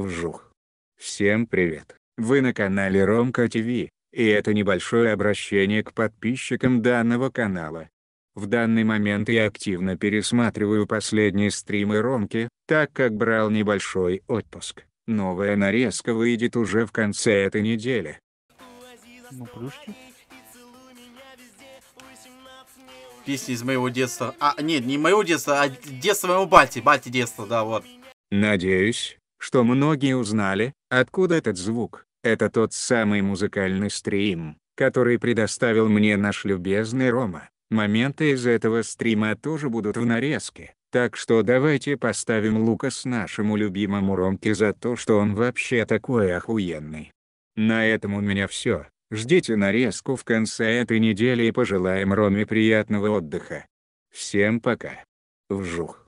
Вжух. Всем привет! Вы на канале Ромка ТВ, и это небольшое обращение к подписчикам данного канала. В данный момент я активно пересматриваю последние стримы Ромки, так как брал небольшой отпуск. Новая нарезка выйдет уже в конце этой недели. Ну, плюшки. Песни из моего детства. А, нет, не моего детства, а детства моего Бати. Бати детства, да, вот. Надеюсь, что многие узнали, откуда этот звук. Это тот самый музыкальный стрим, который предоставил мне наш любезный Рома. Моменты из этого стрима тоже будут в нарезке. Так что давайте поставим Лукас нашему любимому Ромке за то, что он вообще такой охуенный. На этом у меня все. Ждите нарезку в конце этой недели и пожелаем Роме приятного отдыха. Всем пока. Вжух.